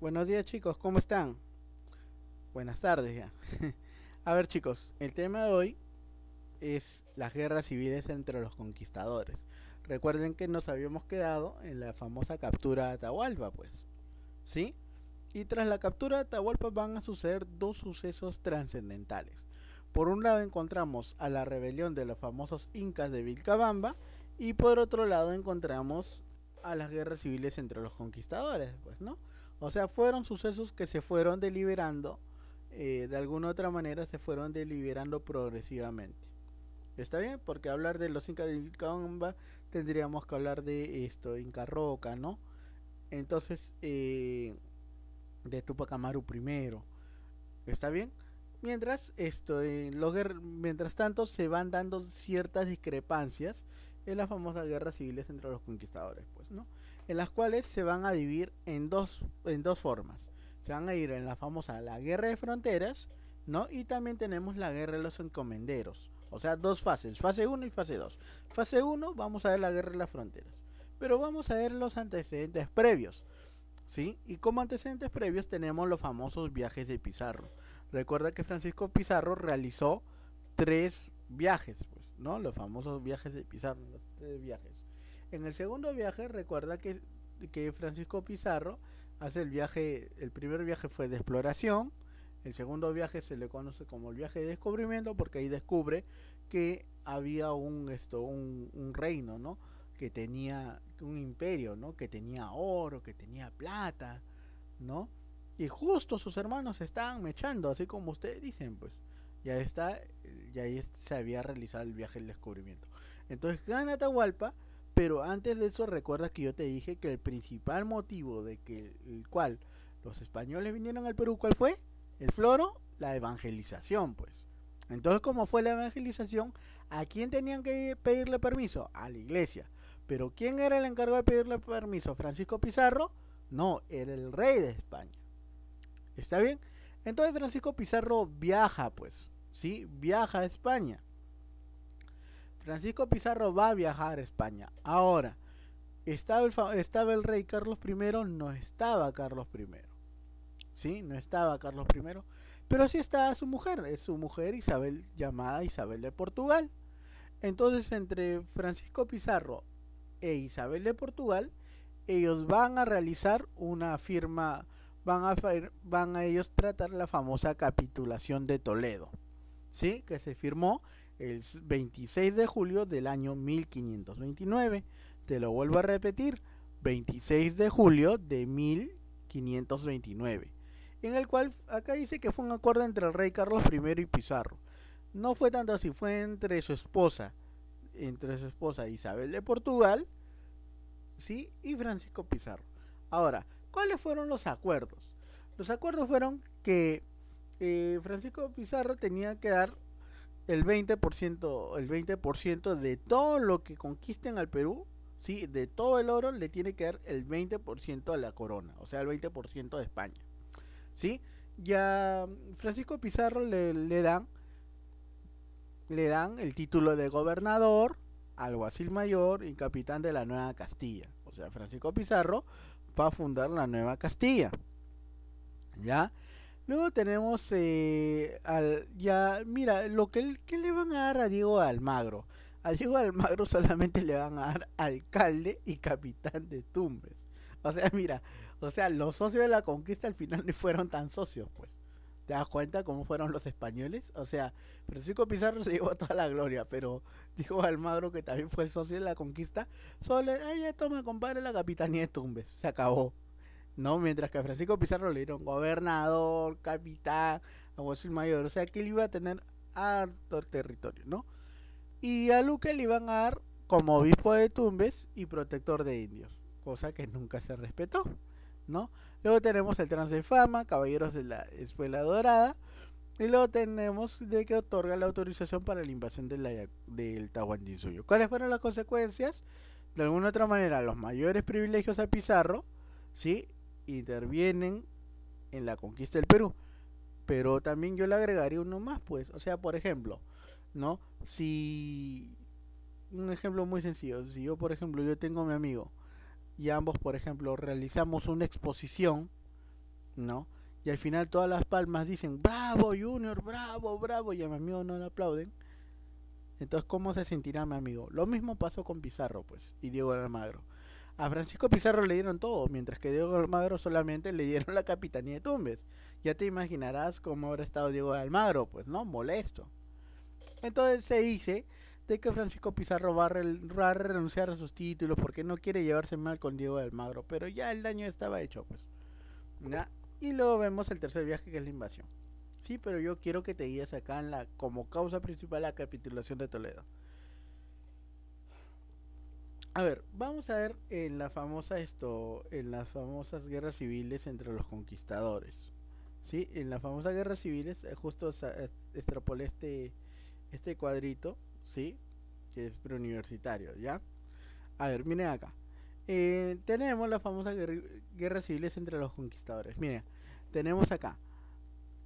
Buenos días chicos, ¿cómo están? Buenas tardes ya. A ver chicos, el tema de hoy es las guerras civiles entre los conquistadores. Recuerden que nos habíamos quedado en la famosa captura de Atahualpa, pues. ¿Sí? Y tras la captura de Atahualpa van a suceder dos sucesos trascendentales. Por un lado encontramos a la rebelión de los famosos incas de Vilcabamba y por otro lado encontramos a las guerras civiles entre los conquistadores, pues, ¿no? O sea, fueron sucesos que se fueron deliberando, eh, de alguna u otra manera se fueron deliberando progresivamente. ¿Está bien? Porque hablar de los incas de Vilcabamba tendríamos que hablar de esto, Inca Roca, ¿no? Entonces, eh, de Tupac Amaru primero. ¿Está bien? Mientras, esto, eh, mientras tanto se van dando ciertas discrepancias en las famosas guerras civiles entre los conquistadores, pues, ¿no? en las cuales se van a dividir en dos, en dos formas. Se van a ir en la famosa la guerra de fronteras, ¿no? Y también tenemos la guerra de los encomenderos. O sea, dos fases, fase 1 y fase 2. Fase 1 vamos a ver la guerra de las fronteras. Pero vamos a ver los antecedentes previos. ¿Sí? Y como antecedentes previos tenemos los famosos viajes de Pizarro. Recuerda que Francisco Pizarro realizó tres viajes, pues, ¿no? Los famosos viajes de Pizarro, tres viajes. En el segundo viaje, recuerda que, que Francisco Pizarro hace el viaje, el primer viaje fue de exploración, el segundo viaje se le conoce como el viaje de descubrimiento porque ahí descubre que había un, esto, un, reino, ¿no? Que tenía un imperio, ¿no? Que tenía oro, que tenía plata, ¿no? Y justo sus hermanos estaban mechando, así como ustedes dicen, pues. Ya está, ya ahí se había realizado el viaje del descubrimiento. Entonces gana pero antes de eso, recuerda que yo te dije que el principal motivo de que el cual los españoles vinieron al Perú, ¿cuál fue? El floro, la evangelización, pues. Entonces, como fue la evangelización, ¿a quién tenían que pedirle permiso? A la iglesia. Pero ¿quién era el encargado de pedirle permiso? ¿Francisco Pizarro? No, era el rey de España. ¿Está bien? Entonces Francisco Pizarro viaja, pues, ¿sí? Viaja a España. Francisco Pizarro va a viajar a España. Ahora, estaba el, rey Carlos I, no estaba Carlos I. ¿Sí? No estaba Carlos I. Pero sí estaba su mujer, es su mujer Isabel, llamada Isabel de Portugal. Entonces, entre Francisco Pizarro e Isabel de Portugal, ellos van a realizar una firma, van a, van a ellos tratar la famosa capitulación de Toledo, ¿sí? Que se firmó el 26 de julio del año 1529. Te lo vuelvo a repetir, 26 de julio de 1529. En el cual acá dice que fue un acuerdo entre el rey Carlos I y Pizarro. No fue tanto así, fue entre su esposa, entre su esposa Isabel de Portugal, ¿sí? Y Francisco Pizarro. Ahora, ¿cuáles fueron los acuerdos? Los acuerdos fueron que eh, Francisco Pizarro tenía que dar el 20%, el 20% de todo lo que conquisten al Perú, ¿sí? de todo el oro, le tiene que dar el 20% a la corona, o sea, el 20% de España. ¿sí? Ya Francisco Pizarro le, le, dan, le dan el título de gobernador, alguacil mayor y capitán de la Nueva Castilla. O sea, Francisco Pizarro va a fundar la Nueva Castilla. ¿Ya? Luego tenemos eh, al ya mira lo que, que le van a dar a Diego Almagro. A Diego Almagro solamente le van a dar alcalde y capitán de Tumbes. O sea, mira, o sea, los socios de la conquista al final no fueron tan socios, pues. ¿Te das cuenta cómo fueron los españoles? O sea, Francisco Pizarro se llevó toda la gloria, pero Diego Almagro, que también fue el socio de la conquista, solo, ay, ya toma, compadre, la capitanía de Tumbes. Se acabó. ¿no? Mientras que a Francisco Pizarro le dieron gobernador, capitán, alguacil mayor, o sea que él iba a tener harto territorio, ¿no? Y a Luque le iban a dar como obispo de Tumbes y protector de indios, cosa que nunca se respetó, ¿no? Luego tenemos el trans de fama, caballeros de la escuela dorada, y luego tenemos de que otorga la autorización para la invasión del del Tahuantinsuyo. ¿Cuáles fueron las consecuencias? De alguna u otra manera, los mayores privilegios a Pizarro, ¿sí? intervienen en la conquista del Perú. Pero también yo le agregaría uno más, pues. O sea, por ejemplo, ¿no? Si... Un ejemplo muy sencillo. Si yo, por ejemplo, yo tengo a mi amigo y ambos, por ejemplo, realizamos una exposición, ¿no? Y al final todas las palmas dicen, bravo Junior, bravo, bravo, y a mi amigo no le aplauden. Entonces, ¿cómo se sentirá mi amigo? Lo mismo pasó con Pizarro, pues, y Diego Almagro. A Francisco Pizarro le dieron todo, mientras que Diego Almagro solamente le dieron la capitanía de Tumbes. Ya te imaginarás cómo habrá estado Diego Almagro, pues no, molesto. Entonces se dice de que Francisco Pizarro va a, renunciar a sus títulos porque no quiere llevarse mal con Diego Almagro, pero ya el daño estaba hecho, pues. Y luego vemos el tercer viaje que es la invasión. Sí, pero yo quiero que te guíes acá en la como causa principal la capitulación de Toledo. A ver, vamos a ver en la famosa esto, en las famosas guerras civiles entre los conquistadores. ¿Sí? En las famosas guerras civiles, eh, justo eh, extrapolé este, este cuadrito, ¿sí? Que es preuniversitario, ¿ya? A ver, miren acá. Eh, tenemos las famosas guerras civiles entre los conquistadores. Miren, tenemos acá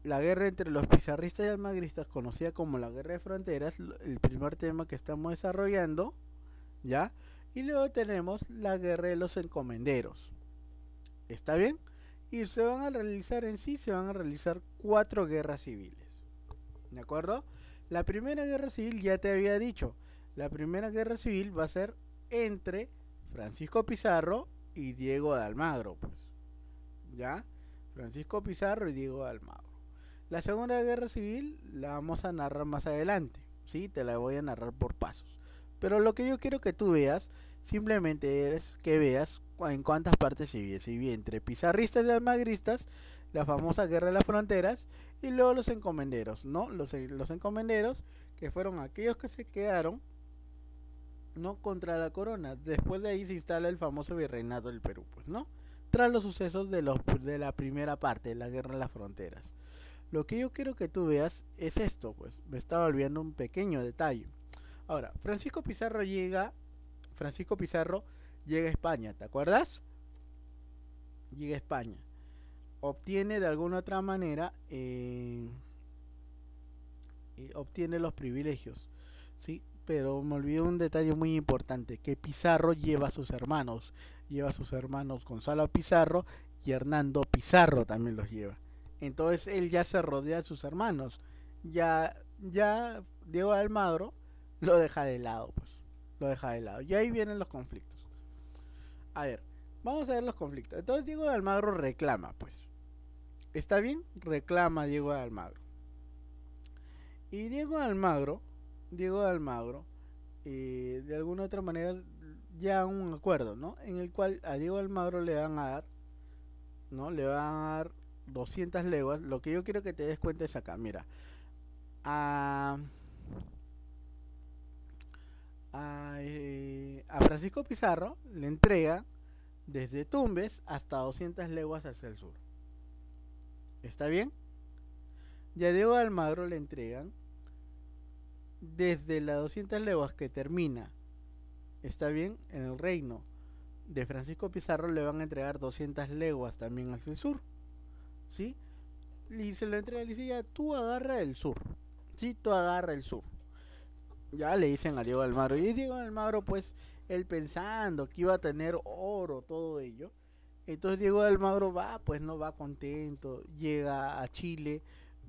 la guerra entre los pizarristas y almagristas, conocida como la guerra de fronteras, el primer tema que estamos desarrollando, ¿ya? Y luego tenemos la guerra de los encomenderos. ¿Está bien? Y se van a realizar en sí, se van a realizar cuatro guerras civiles. ¿De acuerdo? La primera guerra civil, ya te había dicho, la primera guerra civil va a ser entre Francisco Pizarro y Diego de Almagro, pues. ¿Ya? Francisco Pizarro y Diego de Almagro. La segunda guerra civil la vamos a narrar más adelante, ¿sí? Te la voy a narrar por pasos. Pero lo que yo quiero que tú veas, simplemente es que veas en cuántas partes se y Se entre pizarristas y almagristas, la famosa guerra de las fronteras, y luego los encomenderos, ¿no? Los, encomenderos, que fueron aquellos que se quedaron, ¿no? Contra la corona. Después de ahí se instala el famoso virreinato del Perú, pues, ¿no? Tras los sucesos de, los, de la primera parte, la guerra de las fronteras. Lo que yo quiero que tú veas es esto, pues. Me estaba olvidando un pequeño detalle. Ahora, Francisco Pizarro llega, Francisco Pizarro llega a España, ¿te acuerdas? Llega a España. Obtiene de alguna otra manera, eh, eh, obtiene los privilegios, ¿sí? Pero me olvidé un detalle muy importante, que Pizarro lleva a sus hermanos, lleva a sus hermanos Gonzalo Pizarro y Hernando Pizarro también los lleva. Entonces él ya se rodea de sus hermanos. Ya, ya Diego Almagro lo deja de lado, pues. Lo deja de lado. Y ahí vienen los conflictos. A ver, vamos a ver los conflictos. Entonces Diego de Almagro reclama, pues. ¿Está bien? Reclama Diego de Almagro. Y Diego de Almagro, Diego de Almagro, eh, de alguna otra manera ya un acuerdo, ¿no? En el cual a Diego de Almagro le van a dar, ¿no? Le van a dar 200 leguas. Lo que yo quiero que te des cuenta es acá, mira. Eh, a, Francisco Pizarro le entrega desde Tumbes hasta 200 leguas hacia el sur. ¿Está bien? Y a Diego de Almagro le entregan desde las 200 leguas que termina, ¿está bien? En el reino de Francisco Pizarro le van a entregar 200 leguas también hacia el sur. ¿Sí? Y se lo entrega y dice ya, tú agarra el sur. Sí, tú agarra el sur. Ya le dicen a Diego Almagro. Y Diego Almagro, pues, él pensando que iba a tener oro, todo ello. Entonces Diego Almagro va, pues no va contento. Llega a Chile,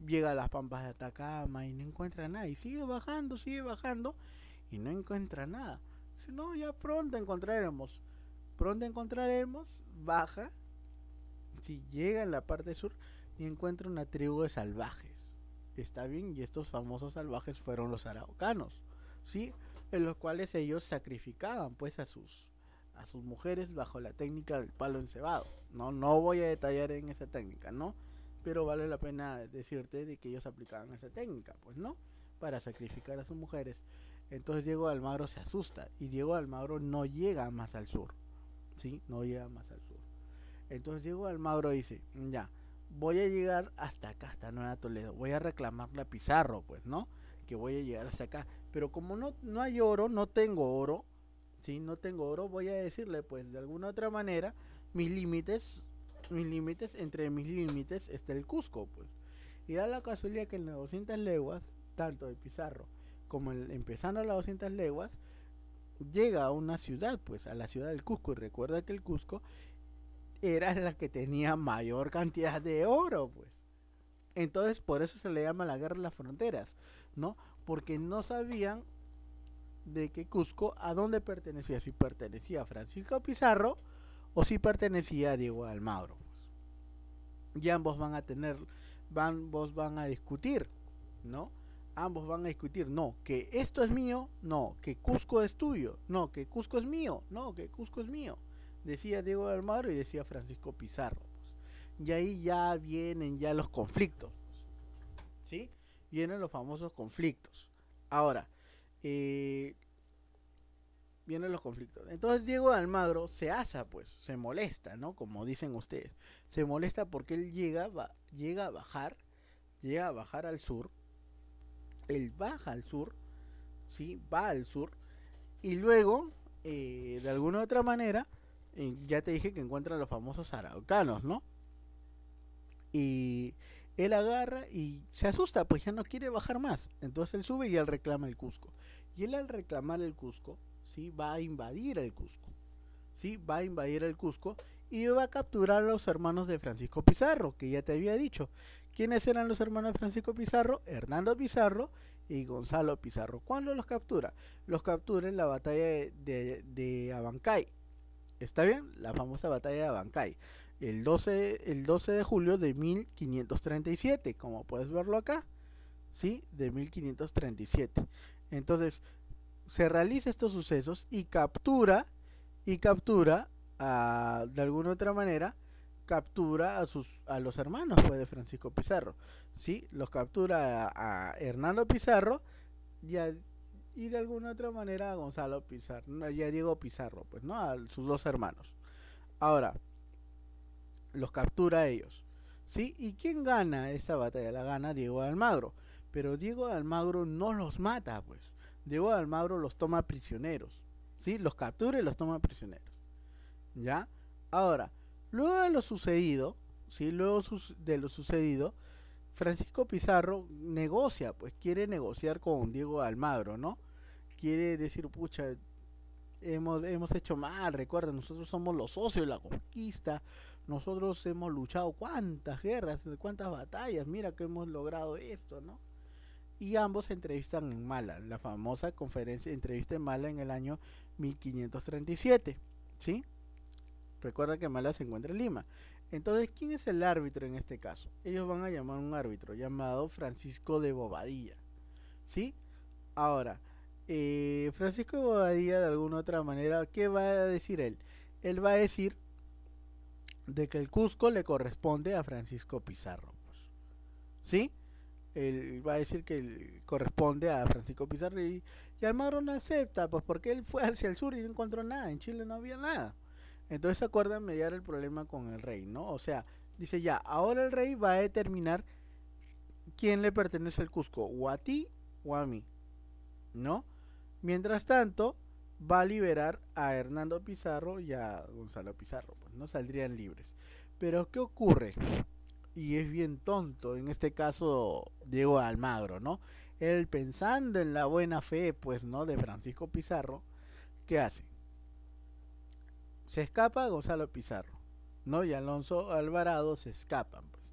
llega a las pampas de Atacama y no encuentra nada. Y sigue bajando, sigue bajando y no encuentra nada. Si no, ya pronto encontraremos. Pronto encontraremos, baja. Si llega en la parte sur y encuentra una tribu de salvajes. Está bien, y estos famosos salvajes fueron los araucanos. ¿sí? En los cuales ellos sacrificaban pues a sus a sus mujeres bajo la técnica del palo encebado. No no voy a detallar en esa técnica, ¿no? Pero vale la pena decirte de que ellos aplicaban esa técnica, pues, ¿no? Para sacrificar a sus mujeres. Entonces Diego Almagro se asusta y Diego Almagro no llega más al sur. ¿Sí? No llega más al sur. Entonces Diego Almagro dice, ya, voy a llegar hasta acá, hasta Nueva Toledo. Voy a reclamarle a Pizarro, pues, ¿no? Que voy a llegar hasta acá. Pero como no, no hay oro, no tengo oro, ¿sí? No tengo oro, voy a decirle, pues, de alguna otra manera, mis límites, mis límites, entre mis límites está el Cusco, pues. Y da la casualidad que en las 200 leguas, tanto de Pizarro como empezando a las 200 leguas, llega a una ciudad, pues, a la ciudad del Cusco. Y recuerda que el Cusco era la que tenía mayor cantidad de oro, pues. Entonces, por eso se le llama la guerra de las fronteras, ¿no? porque no sabían de que Cusco a dónde pertenecía, si pertenecía a Francisco Pizarro o si pertenecía a Diego Almagro. Pues. Y ambos van a tener, vos van a discutir, ¿no? Ambos van a discutir, no, que esto es mío, no, que Cusco es tuyo, no, que Cusco es mío, no, que Cusco es mío. Decía Diego Almagro y decía Francisco Pizarro. Pues. Y ahí ya vienen ya los conflictos. Pues. ¿Sí? vienen los famosos conflictos. Ahora, eh, vienen los conflictos. Entonces Diego Almagro se asa, pues, se molesta, ¿no? Como dicen ustedes. Se molesta porque él llega, va, llega a bajar, llega a bajar al sur. Él baja al sur, ¿sí? Va al sur. Y luego, eh, de alguna u otra manera, eh, ya te dije que encuentra a los famosos araucanos, ¿no? Y, él agarra y se asusta, pues ya no quiere bajar más. Entonces él sube y él reclama el Cusco. Y él al reclamar el Cusco, ¿sí? va a invadir el Cusco. ¿sí? Va a invadir el Cusco y va a capturar a los hermanos de Francisco Pizarro, que ya te había dicho. ¿Quiénes eran los hermanos de Francisco Pizarro? Hernando Pizarro y Gonzalo Pizarro. ¿Cuándo los captura? Los captura en la batalla de, de Abancay. ¿Está bien? La famosa batalla de Abancay el 12, el 12 de julio de 1537, como puedes verlo acá, ¿sí? De 1537. Entonces, se realiza estos sucesos y captura, y captura, de alguna otra manera, captura a, sus, a los hermanos pues, de Francisco Pizarro, ¿sí? Los captura a, Hernando Pizarro y, de alguna otra manera a Gonzalo Pizarro, ya Diego Pizarro, pues, ¿no? A sus dos hermanos. Ahora, los captura ellos. ¿sí? ¿Y quién gana esta batalla? La gana Diego de Almagro. Pero Diego de Almagro no los mata, pues. Diego de Almagro los toma prisioneros. ¿sí? Los captura y los toma prisioneros. ¿Ya? Ahora, luego de lo sucedido, ¿sí? Luego de lo sucedido, Francisco Pizarro negocia, pues quiere negociar con Diego de Almagro, ¿no? Quiere decir, pucha, hemos, hemos hecho mal, recuerda, nosotros somos los socios de la conquista, nosotros hemos luchado cuántas guerras, cuántas batallas, mira que hemos logrado esto, ¿no? Y ambos se entrevistan en Mala, la famosa conferencia entrevista en Mala en el año 1537, ¿sí? Recuerda que Mala se encuentra en Lima. Entonces, ¿quién es el árbitro en este caso? Ellos van a llamar a un árbitro llamado Francisco de Bobadilla, ¿sí? Ahora, eh, Francisco de Bobadilla, de alguna otra manera, ¿qué va a decir él? Él va a decir de que el Cusco le corresponde a Francisco Pizarro. Pues. ¿Sí? Él va a decir que corresponde a Francisco Pizarro y, y, no acepta, pues porque él fue hacia el sur y no encontró nada, en Chile no había nada. Entonces se acuerdan mediar el problema con el rey, ¿no? O sea, dice ya, ahora el rey va a determinar quién le pertenece al Cusco, o a ti o a mí, ¿no? Mientras tanto, va a liberar a Hernando Pizarro y a Gonzalo Pizarro, pues no saldrían libres. Pero ¿qué ocurre? Y es bien tonto, en este caso Diego Almagro, ¿no? Él pensando en la buena fe, pues, ¿no? De Francisco Pizarro, ¿qué hace? Se escapa Gonzalo Pizarro, ¿no? Y Alonso Alvarado se escapan, pues.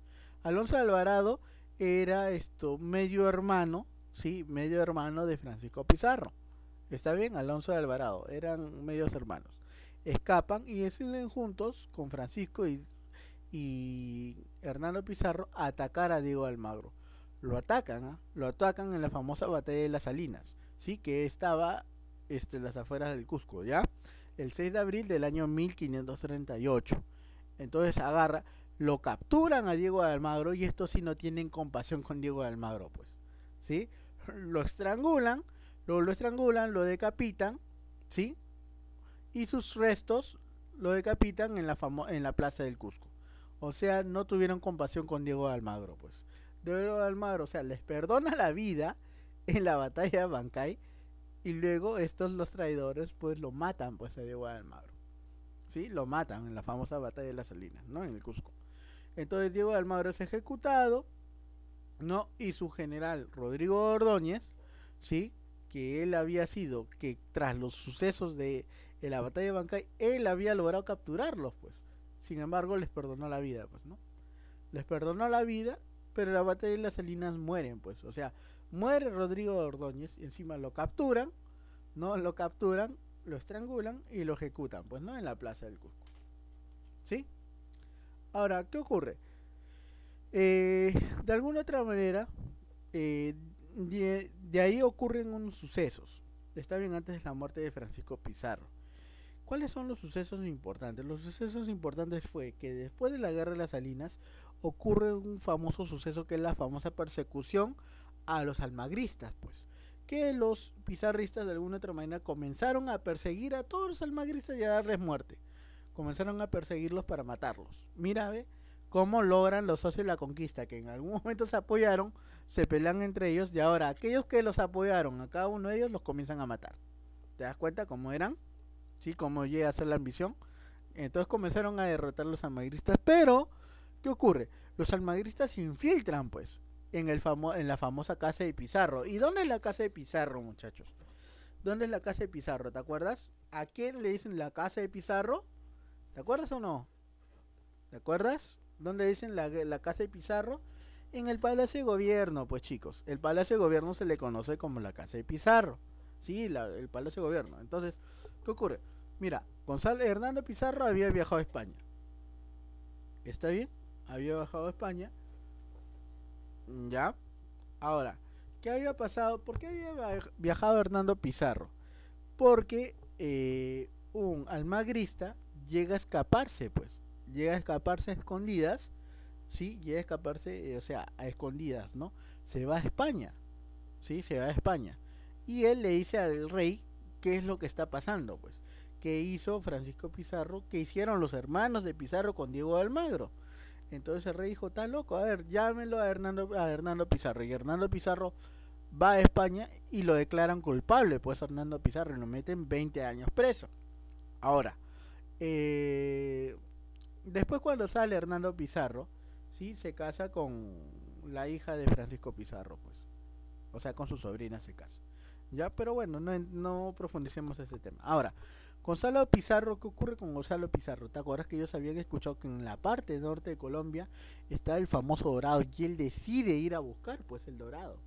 Alonso Alvarado era esto medio hermano, sí, medio hermano de Francisco Pizarro. Está bien, Alonso de Alvarado, eran medios hermanos. Escapan y deciden juntos con Francisco y, Hernando Pizarro a atacar a Diego Almagro. Lo atacan, ¿ah? lo atacan en la famosa batalla de las Salinas, sí, que estaba este, en las afueras del Cusco, ¿ya? El 6 de abril del año 1538. Entonces agarra, lo capturan a Diego Almagro y estos sí no tienen compasión con Diego de Almagro, pues, ¿sí? Lo estrangulan Luego lo estrangulan, lo decapitan, ¿sí? Y sus restos lo decapitan en la, en la plaza del Cusco. O sea, no tuvieron compasión con Diego de Almagro, pues. Diego de Almagro, o sea, les perdona la vida en la batalla de Bancay y luego estos los traidores pues lo matan pues a Diego de Almagro. ¿Sí? Lo matan en la famosa batalla de las Salinas, ¿no? En el Cusco. Entonces Diego de Almagro es ejecutado, ¿no? Y su general Rodrigo Ordóñez, ¿sí? que él había sido, que tras los sucesos de, la batalla de Bancay, él había logrado capturarlos, pues. Sin embargo, les perdonó la vida, pues, ¿no? Les perdonó la vida, pero en la batalla de las Salinas mueren, pues. O sea, muere Rodrigo Ordóñez y encima lo capturan, ¿no? Lo capturan, lo estrangulan y lo ejecutan, pues, ¿no? En la plaza del Cusco. ¿Sí? Ahora, ¿qué ocurre? Eh, de alguna otra manera, eh, de, ahí ocurren unos sucesos. Está bien antes de la muerte de Francisco Pizarro. ¿Cuáles son los sucesos importantes? Los sucesos importantes fue que después de la Guerra de las Salinas ocurre un famoso suceso que es la famosa persecución a los almagristas, pues. Que los pizarristas de alguna otra manera comenzaron a perseguir a todos los almagristas y a darles muerte. Comenzaron a perseguirlos para matarlos. Mira, ve cómo logran los socios la conquista, que en algún momento se apoyaron, se pelean entre ellos y ahora aquellos que los apoyaron, a cada uno de ellos los comienzan a matar. ¿Te das cuenta cómo eran? ¿Sí? ¿Cómo llega a ser la ambición? Entonces comenzaron a derrotar a los almagristas, pero ¿qué ocurre? Los almagristas se infiltran pues en, el en la famosa casa de Pizarro. ¿Y dónde es la casa de Pizarro, muchachos? ¿Dónde es la casa de Pizarro? ¿Te acuerdas? ¿A quién le dicen la casa de Pizarro? ¿Te acuerdas o no? ¿Te acuerdas? donde dicen la, casa de Pizarro, en el Palacio de Gobierno, pues chicos, el Palacio de Gobierno se le conoce como la casa de Pizarro, sí, el Palacio de Gobierno. Entonces, ¿qué ocurre? Mira, Gonzalo Hernando Pizarro había viajado a España. ¿Está bien? Había viajado a España. Mm, ¿Ya? Ahora, ¿qué había pasado? ¿Por qué había viajado Hernando Pizarro? Porque eh, un almagrista llega a escaparse, pues llega a escaparse a escondidas, ¿sí? Llega a escaparse, eh, o sea, a escondidas, ¿no? Se va a España, ¿sí? Se va a España. Y él le dice al rey qué es lo que está pasando, pues. ¿Qué hizo Francisco Pizarro? ¿Qué hicieron los hermanos de Pizarro con Diego de Almagro? Entonces el rey dijo, está loco, a ver, llámenlo a Hernando, a Hernando Pizarro. Y Hernando Pizarro va a España y lo declaran culpable, pues Hernando Pizarro, y lo meten 20 años preso. Ahora, eh, Después cuando sale Hernando Pizarro, ¿sí? se casa con la hija de Francisco Pizarro, pues. O sea, con su sobrina se casa. Ya, pero bueno, no, no profundicemos ese tema. Ahora, Gonzalo Pizarro, ¿qué ocurre con Gonzalo Pizarro? ¿Te acuerdas que ellos habían escuchado que en la parte norte de Colombia está el famoso dorado y él decide ir a buscar, pues, el dorado?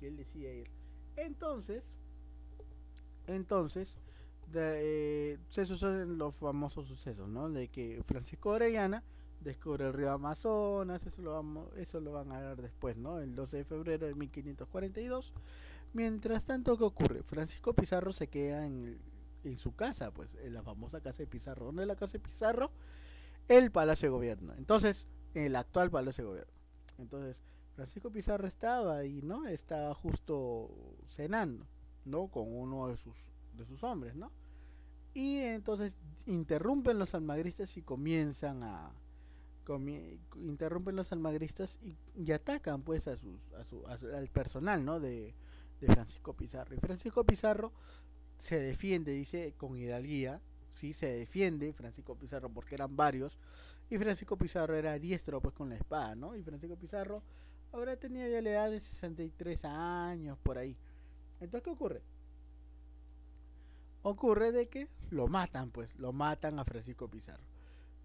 Y él decide ir. Entonces, entonces, eh, se suceden los famosos sucesos, ¿no? De que Francisco Orellana descubre el río Amazonas, eso lo, vamos, eso lo van a ver después, ¿no? El 12 de febrero de 1542. Mientras tanto, ¿qué ocurre? Francisco Pizarro se queda en, su casa, pues, en la famosa casa de Pizarro. ¿Dónde es la casa de Pizarro? El Palacio de Gobierno. Entonces, el actual Palacio de Gobierno. Entonces, Francisco Pizarro estaba ahí, ¿no? Estaba justo cenando, ¿no? Con uno de sus, de sus hombres, ¿no? Y entonces interrumpen los almagristas y comienzan a interrumpen los almagristas y, atacan pues a sus su, al personal no de, Francisco Pizarro y Francisco Pizarro se defiende dice con hidalguía sí se defiende Francisco Pizarro porque eran varios y Francisco Pizarro era diestro pues con la espada no y Francisco Pizarro ahora tenía ya la edad de 63 años por ahí entonces qué ocurre ocurre de que lo matan, pues, lo matan a Francisco Pizarro.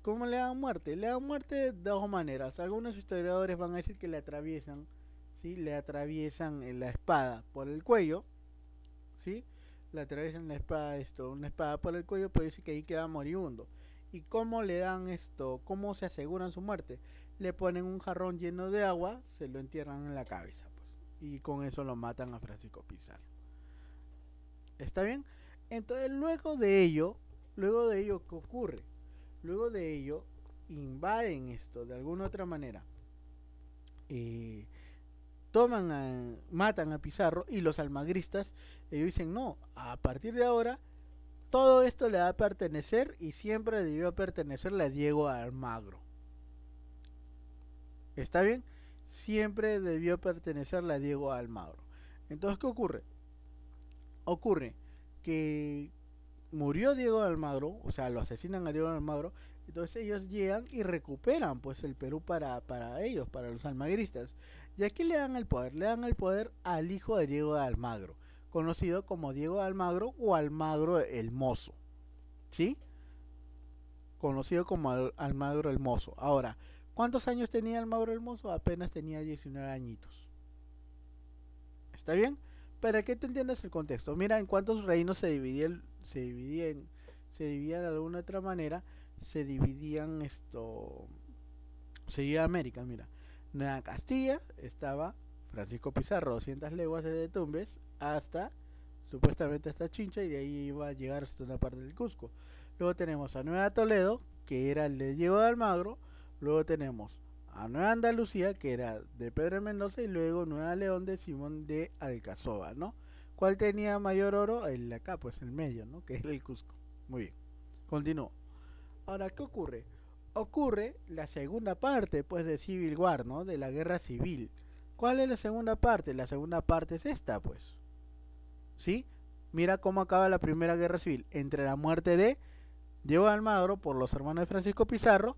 ¿Cómo le dan muerte? Le dan muerte de dos maneras. Algunos historiadores van a decir que le atraviesan, ¿sí? Le atraviesan eh, la espada por el cuello, ¿sí? Le atraviesan la espada, esto, una espada por el cuello, pero dice que ahí queda moribundo. ¿Y cómo le dan esto? ¿Cómo se aseguran su muerte? Le ponen un jarrón lleno de agua, se lo entierran en la cabeza, pues. Y con eso lo matan a Francisco Pizarro. ¿Está bien? Entonces, luego de ello, luego de ello, ¿qué ocurre? Luego de ello, invaden esto de alguna otra manera. y eh, toman, matan a Pizarro y los almagristas, ellos dicen, no, a partir de ahora, todo esto le va a pertenecer y siempre debió pertenecerle a Diego Almagro. ¿Está bien? Siempre debió pertenecerle a Diego Almagro. Entonces, ¿qué ocurre? Ocurre que murió Diego de Almagro, o sea, lo asesinan a Diego de Almagro, entonces ellos llegan y recuperan pues el Perú para, ellos, para los almagristas. Y aquí le dan el poder, le dan el poder al hijo de Diego de Almagro, conocido como Diego de Almagro o Almagro el Mozo, ¿sí? Conocido como Almagro el Mozo. Ahora, ¿cuántos años tenía Almagro el Mozo? Apenas tenía 19 añitos. ¿Está bien? para que te entiendas el contexto, mira en cuántos reinos se dividían, se dividían, se dividían de alguna otra manera, se dividían esto, se América, mira. Nueva Castilla estaba Francisco Pizarro, 200 leguas desde Tumbes hasta supuestamente hasta Chincha y de ahí iba a llegar hasta una parte del Cusco. Luego tenemos a Nueva Toledo, que era el de Diego de Almagro. Luego tenemos Nueva Andalucía, que era de Pedro Mendoza, y luego Nueva León de Simón de Alcazova, ¿no? ¿Cuál tenía mayor oro? El acá, pues el medio, ¿no? Que era el Cusco. Muy bien, continúo. Ahora, ¿qué ocurre? Ocurre la segunda parte, pues, de Civil War, ¿no? De la guerra civil. ¿Cuál es la segunda parte? La segunda parte es esta, pues. ¿Sí? Mira cómo acaba la primera guerra civil. Entre la muerte de Diego Almagro por los hermanos de Francisco Pizarro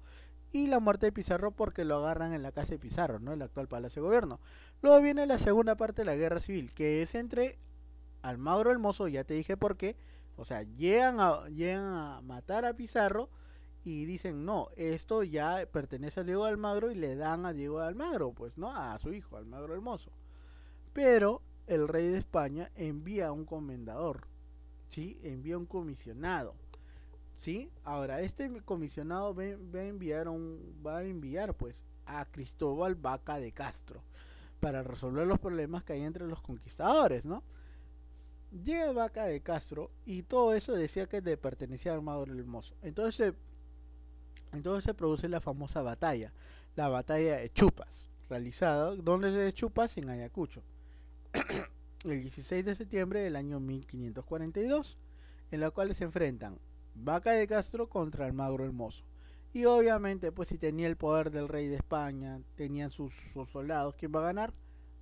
y la muerte de Pizarro porque lo agarran en la casa de Pizarro, ¿no? El actual Palacio de Gobierno. Luego viene la segunda parte de la Guerra Civil, que es entre Almagro el Mozo, ya te dije por qué. O sea, llegan a, a matar a Pizarro y dicen, no, esto ya pertenece a Diego de Almagro y le dan a Diego de Almagro, pues, ¿no? A su hijo, Almagro el Mozo. Pero el rey de España envía a un comendador, ¿sí? Envía a un comisionado ¿sí? Ahora, este comisionado va, a enviar, va a enviar pues, a Cristóbal Vaca de Castro para resolver los problemas que hay entre los conquistadores, ¿no? Llega Vaca de Castro y todo eso decía que le pertenecía a Armador el Hermoso. Entonces, entonces se produce la famosa batalla, la batalla de Chupas, realizada donde se Chupas en Ayacucho, el 16 de septiembre del año 1542, en la cual se enfrentan Vaca de Castro contra Almagro Hermoso. Y obviamente, pues si tenía el poder del rey de España, tenían sus, soldados, ¿quién va a ganar?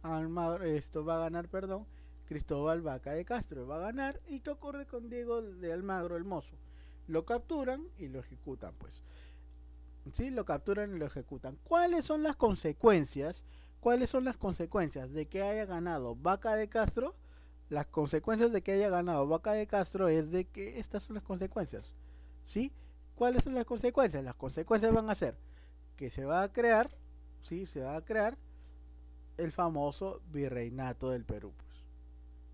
Almagro, esto va a ganar, perdón, Cristóbal Vaca de Castro va a ganar. ¿Y qué ocurre con Diego de Almagro mozo Lo capturan y lo ejecutan, pues. Sí, lo capturan y lo ejecutan. ¿Cuáles son las consecuencias? ¿Cuáles son las consecuencias de que haya ganado Vaca de Castro? las consecuencias de que haya ganado Vaca de Castro es de que estas son las consecuencias. ¿Sí? ¿Cuáles son las consecuencias? Las consecuencias van a ser que se va a crear, ¿sí? Se va a crear el famoso virreinato del Perú, pues,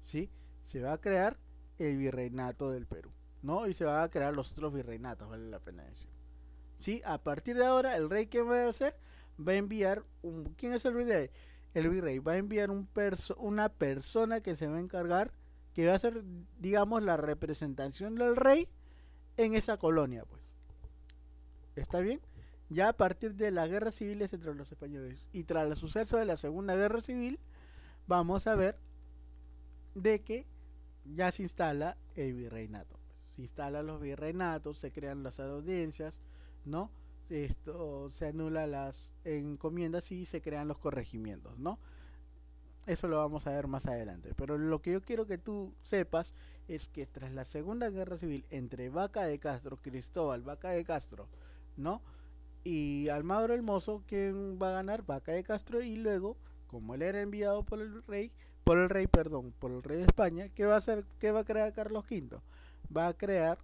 ¿Sí? Se va a crear el virreinato del Perú, ¿no? Y se van a crear los otros virreinatos, vale la pena decir. ¿Sí? A partir de ahora, el rey, ¿qué va a hacer? Va a enviar un... ¿Quién es el rey de el virrey va a enviar una persona que se va a encargar, que va a ser, digamos, la representación del rey en esa colonia, pues. ¿Está bien? Ya a partir de las guerras civiles entre los españoles y tras el suceso de la Segunda Guerra Civil, vamos a ver de que ya se instala el virreinato. Pues. Se instalan los virreinatos, se crean las audiencias, ¿no? esto se anula las encomiendas y se crean los corregimientos, ¿no? Eso lo vamos a ver más adelante. Pero lo que yo quiero que tú sepas es que tras la Segunda Guerra Civil entre Vaca de Castro, Cristóbal, Vaca de Castro, ¿no? Y Almagro el Mozo, ¿quién va a ganar? Vaca de Castro y luego, como él era enviado por el rey, por el rey, perdón, por el rey de España, ¿qué va a hacer? ¿Qué va a crear Carlos V? Va a crear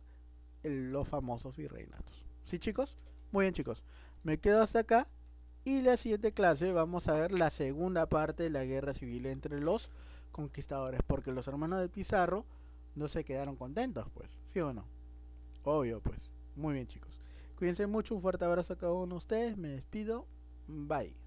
los famosos virreinatos. ¿Sí, chicos? Muy bien chicos, me quedo hasta acá y la siguiente clase vamos a ver la segunda parte de la guerra civil entre los conquistadores, porque los hermanos de Pizarro no se quedaron contentos, pues, ¿sí o no? Obvio, pues. Muy bien chicos. Cuídense mucho, un fuerte abrazo a cada uno de ustedes, me despido, bye.